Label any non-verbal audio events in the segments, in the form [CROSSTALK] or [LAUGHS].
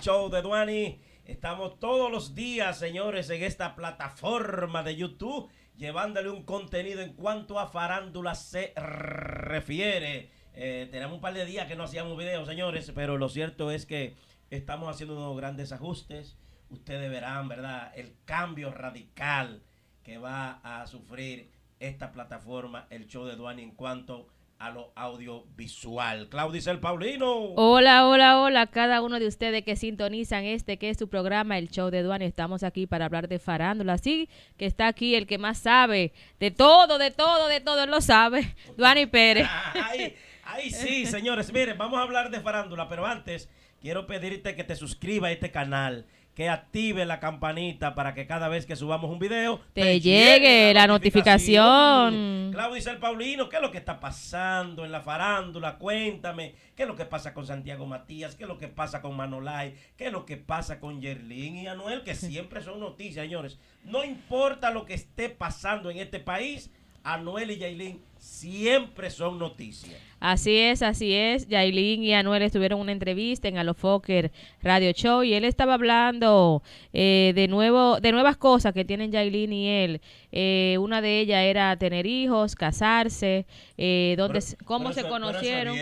show de Duani. Estamos todos los días, señores, en esta plataforma de YouTube, llevándole un contenido en cuanto a farándula se refiere. Eh, tenemos un par de días que no hacíamos videos, señores, pero lo cierto es que estamos haciendo unos grandes ajustes. Ustedes verán, ¿verdad?, el cambio radical que va a sufrir esta plataforma, el show de Duani, en cuanto a a lo audiovisual. Claudice El Paulino. Hola, hola, hola. Cada uno de ustedes que sintonizan este que es su programa, el show de Duane. Estamos aquí para hablar de farándula. Así que está aquí el que más sabe de todo, de todo, de todo. Él lo sabe. [LAUGHS] Duane Pérez. Ay, ay, sí, señores. Miren, vamos a hablar de farándula, pero antes quiero pedirte que te suscribas a este canal que active la campanita para que cada vez que subamos un video te, llegue, la, notificación. notificación. Ser Paulino, ¿qué es lo que está pasando en la farándula? Cuéntame, ¿qué es lo que pasa con Santiago Matías? ¿Qué es lo que pasa con Manolay? ¿Qué es lo que pasa con Yerlin y Anuel? Que [LAUGHS] siempre son noticias, señores. No importa lo que esté pasando en este país, Anuel y Yailin siempre son noticias. Así es, así es. Yailin y Anuel estuvieron una entrevista en Alofoker Radio Show y él estaba hablando eh, de nuevo, de nuevas cosas que tienen Yailin y él. Eh, una de ellas era tener hijos, casarse, eh, dónde, cómo se conocieron.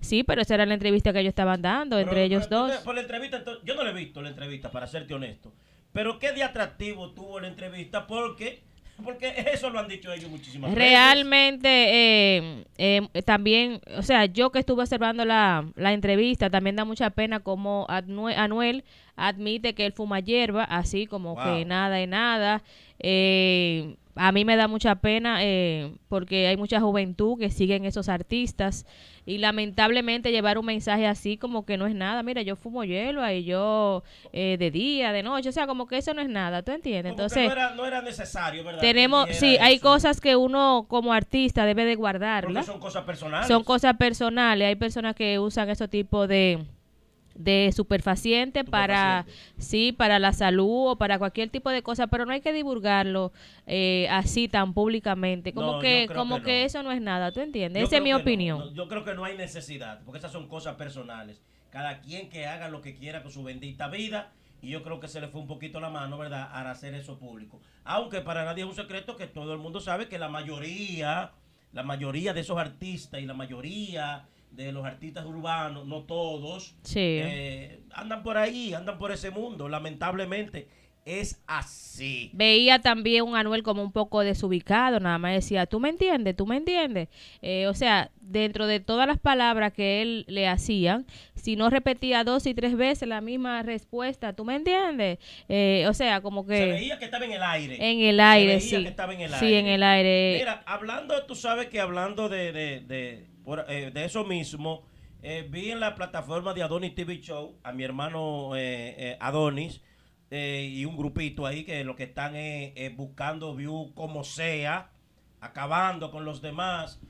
sí, pero esa era la entrevista que ellos estaban dando entre ellos dos. por la entrevista, yo no le he visto la entrevista, para serte honesto. Pero qué de atractivo tuvo la entrevista porque porque eso lo han dicho ellos muchísimas Realmente, eh, eh, también, o sea, yo que estuve observando la, la entrevista, también da mucha pena como Anuel admite que él fuma hierba, así como que nada de nada. Eh, a mí me da mucha pena eh, porque hay mucha juventud que siguen esos artistas y lamentablemente llevar un mensaje así como que no es nada. Mira, yo fumo hierba y yo eh, de día, de noche, o sea, como que eso no es nada, ¿tú entiendes? Entonces, no era, necesario, ¿verdad? Tenemos, sí, hay cosas que uno como artista debe de guardar. Son cosas personales. Son cosas personales, hay personas que usan ese tipo de de superfaciente para sí para la salud o para cualquier tipo de cosa pero no hay que divulgarlo eh, así tan públicamente como que como que, eso no es nada tú entiendes esa es mi opinión yo creo que no hay necesidad porque esas son cosas personales cada quien que haga lo que quiera con su bendita vida y yo creo que se le fue un poquito la mano, ¿verdad?, para hacer eso público. Aunque para nadie es un secreto que todo el mundo sabe que la mayoría, la mayoría de esos artistas y la mayoría de los artistas urbanos, no todos, sí. Eh, andan por ahí, andan por ese mundo, lamentablemente. Es así. Veía también un Anuel como un poco desubicado, nada más decía, tú me entiendes, tú me entiendes. Eh, o sea, dentro de todas las palabras que él le hacían, si no repetía dos y tres veces la misma respuesta, ¿tú me entiendes? Eh, o sea, como que... Se veía que estaba en el aire. En el aire, Se veía Que estaba en el sí, en el aire. Mira, hablando, tú sabes que hablando de eh, de eso mismo, eh, vi en la plataforma de Adonis TV Show a mi hermano eh, Adonis y un grupito ahí que lo que están es buscando view como sea, acabando con los demás.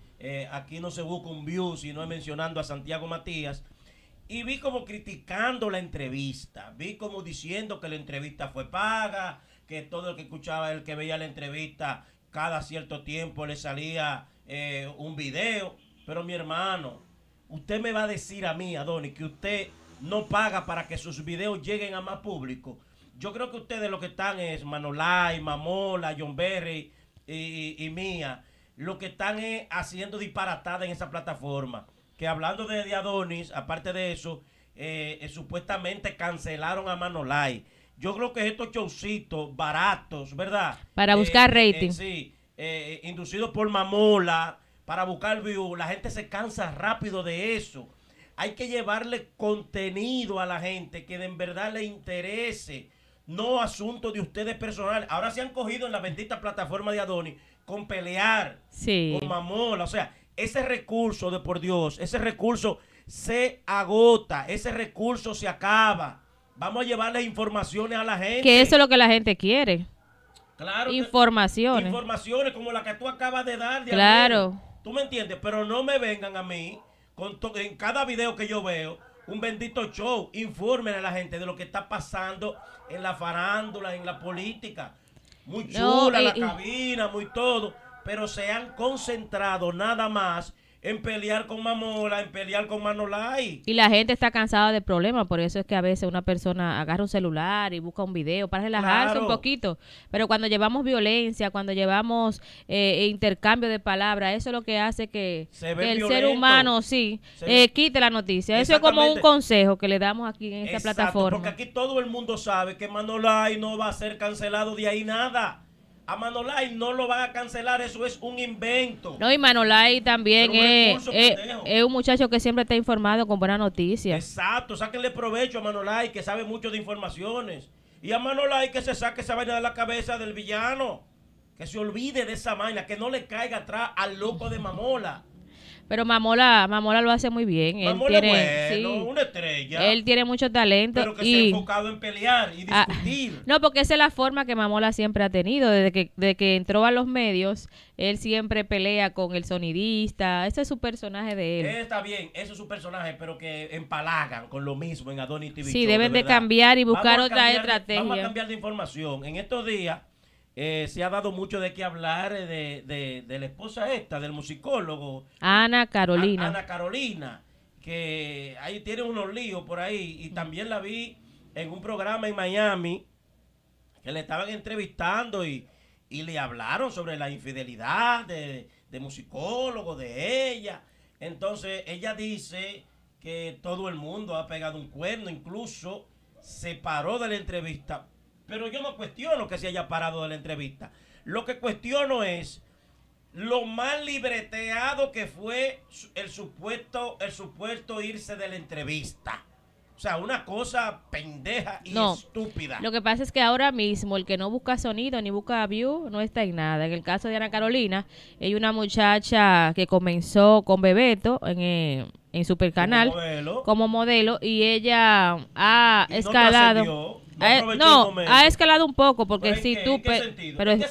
aquí no se busca un view, sino mencionando a Santiago Matías. Y vi como criticando la entrevista, vi como diciendo que la entrevista fue paga, que todo el que escuchaba, el que veía la entrevista, cada cierto tiempo le salía un video. Pero mi hermano, usted me va a decir a mí, Adonis, que usted no paga para que sus videos lleguen a más público. Yo creo que ustedes lo que están es Manolay, Mamola, John Berry y, y, Mía, lo que están es haciendo disparatada en esa plataforma. Que hablando de, Adonis, aparte de eso, eh, eh, supuestamente cancelaron a Manolay. Yo creo que estos showcitos baratos, ¿verdad? Para buscar eh, rating. sí, inducidos por Mamola, para buscar views. La gente se cansa rápido de eso. Hay que llevarle contenido a la gente que de en verdad le interese. No asunto de ustedes personales Ahora se han cogido en la bendita plataforma de Adonis con pelear, con mamola. O sea, ese recurso de por Dios, ese recurso se agota, ese recurso se acaba. Vamos a llevarle informaciones a la gente. Que eso es lo que la gente quiere. Claro. Informaciones. Informaciones como la que tú acabas de dar. claro. ¿Tú me entiendes? Pero no me vengan a mí con en cada video que yo veo un bendito show. Informen a la gente de lo que está pasando en la farándula, en la política. Muy chula la cabina, muy todo. Pero se han concentrado nada más en pelear con Mamola, en pelear con Manolay. Y la gente está cansada de problemas, por eso es que a veces una persona agarra un celular y busca un video para relajarse un poquito. Pero cuando llevamos violencia, cuando llevamos eh, intercambio de palabras, eso es lo que hace que, el ser humano, sí, eh, quite la noticia. Eso es como un consejo que le damos aquí en esta plataforma. Porque aquí todo el mundo sabe que Manolay no va a ser cancelado de ahí nada. A Manolay no lo van a cancelar, eso es un invento. No, y Manolay también eh, es, un muchacho que siempre está informado con buenas noticias. Exacto, sáquenle provecho a Manolay que sabe mucho de informaciones. Y a Manolay que se saque esa vaina de la cabeza del villano. Que se olvide de esa vaina, que no le caiga atrás al loco de Mamola. Pero Mamola, Mamola lo hace muy bien. Mamola él tiene, bueno, una estrella. Él tiene mucho talento. Pero que y, se ha enfocado en pelear y ah, discutir. no, porque esa es la forma que Mamola siempre ha tenido. Desde que, desde que entró a los medios, él siempre pelea con el sonidista. Ese es su personaje de él. Está bien, ese es su personaje, pero que empalagan con lo mismo en Adonis TV. Sí, deben de, cambiar y buscar otra estrategia. Vamos a cambiar de información. En estos días eh, se ha dado mucho de qué hablar eh, de, la esposa esta, del musicólogo. Ana Carolina. Ana Carolina, que ahí tiene unos líos por ahí. Y mm. también la vi en un programa en Miami que le estaban entrevistando y, le hablaron sobre la infidelidad de, de musicólogo, de ella. Entonces ella dice que todo el mundo ha pegado un cuerno, incluso se paró de la entrevista pero yo no cuestiono que se haya parado de la entrevista. Lo que cuestiono es lo mal libreteado que fue el supuesto, el supuesto irse de la entrevista. O sea, una cosa pendeja y no, estúpida. Lo que pasa es que ahora mismo el que no busca sonido ni busca view no está en nada. En el caso de Ana Carolina, hay una muchacha que comenzó con Bebeto en, eh, en Supercanal como modelo, como modelo y ella ha escalado. No e- ha escalado un poco porque si tú... Pero,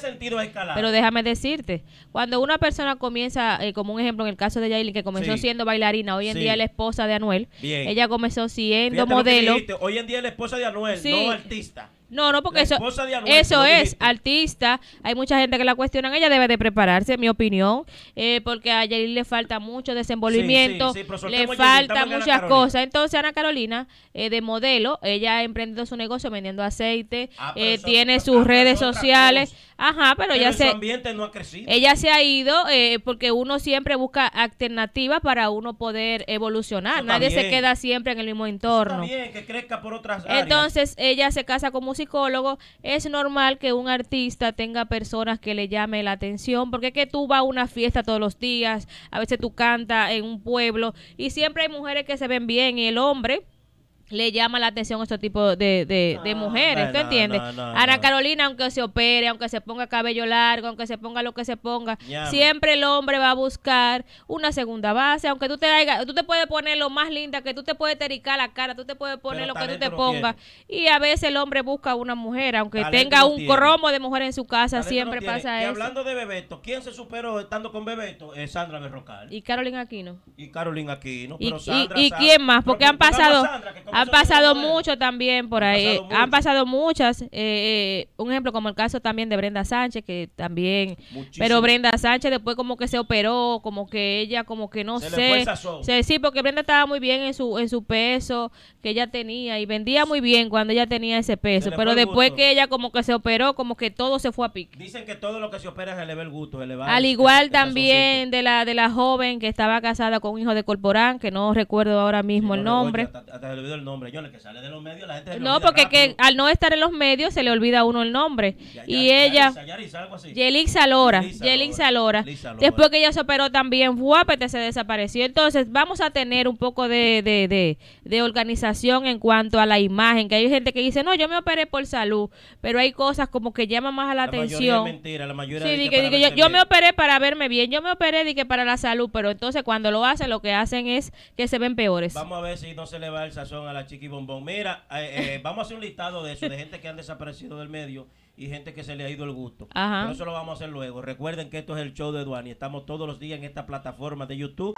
Pero déjame decirte, cuando una persona comienza, eh, como un ejemplo en el caso de Yailin, que comenzó siendo bailarina, hoy en día es la esposa de Anuel, ella comenzó siendo modelo. Hoy en día es la esposa de Anuel, no artista. No, no, porque eso, eso es artista. Hay mucha gente que la cuestiona Ella debe de prepararse, en mi opinión, eh, porque a Yailin le falta mucho desenvolvimiento, le falta muchas cosas. Entonces, Ana Carolina, eh, de modelo, ella ha emprendido su negocio vendiendo aceite, ah, eh, tiene sus redes sociales. Ajá, pero, ya se. ambiente no ha crecido. Ella se ha ido porque uno siempre busca alternativas para uno poder evolucionar. Nadie se queda siempre en el mismo entorno. Entonces, ella se casa con música psicólogo, es normal que un artista tenga personas que le llame la atención, porque es que tú vas a una fiesta todos los días, a veces tú cantas en un pueblo y siempre hay mujeres que se ven bien y el hombre le llama la atención a este tipo de, ah, mujeres, ¿tú entiendes? Ana Carolina, aunque se opere, aunque se ponga cabello largo, aunque se ponga lo que se ponga, siempre el hombre va a buscar una segunda base, aunque tú te hagas tú te puedes poner lo más linda, que tú te puedes tericar la cara, tú te puedes poner lo que tú te pongas, y a veces el hombre busca una mujer, aunque tenga un cromo de mujer en su casa, siempre pasa y hablando de Bebeto, ¿quién se superó estando con Bebeto? es Sandra Berrocal. Y Carolina Aquino. Y Carolina Aquino. y, quién más? Porque han pasado han pasado eh. mucho también por ahí. Eh, han pasado, muchas. Eh, un ejemplo como el caso también de Brenda Sánchez, que también... Pero Brenda Sánchez después como que se operó, como que ella como que no se sé. sí, porque Brenda estaba muy bien en su, en su peso que ella tenía y vendía muy bien cuando ella tenía ese peso. Pero después que ella como que se operó, como que todo se fue a pique. Dicen que todo lo que se opera se eleva el gusto. Al igual también de la, de la joven que estaba casada con un hijo de Corporán, que no recuerdo ahora mismo el nombre. Hasta, nombre. Yo, No, porque que al no estar en los medios se le olvida uno el nombre. y ella. Yelixa Lora. Después que ella se operó también, Guapete se desapareció. Entonces, vamos a tener un poco de, de, de, organización en cuanto a la imagen. Que hay gente que dice, no, yo me operé por salud. Pero hay cosas como que llaman más a la, atención. yo, me operé para verme bien. Yo me operé de que para la salud. Pero entonces, cuando lo hacen, lo que hacen es que se ven peores. Vamos a ver si no se le va el sazón a la Chiqui Bombón. Mira, eh, eh, [LAUGHS] vamos a hacer un listado de eso, de gente que han desaparecido del medio y gente que se le ha ido el gusto. Pero eso lo vamos a hacer luego. Recuerden que esto es el show de y Estamos todos los días en esta plataforma de YouTube.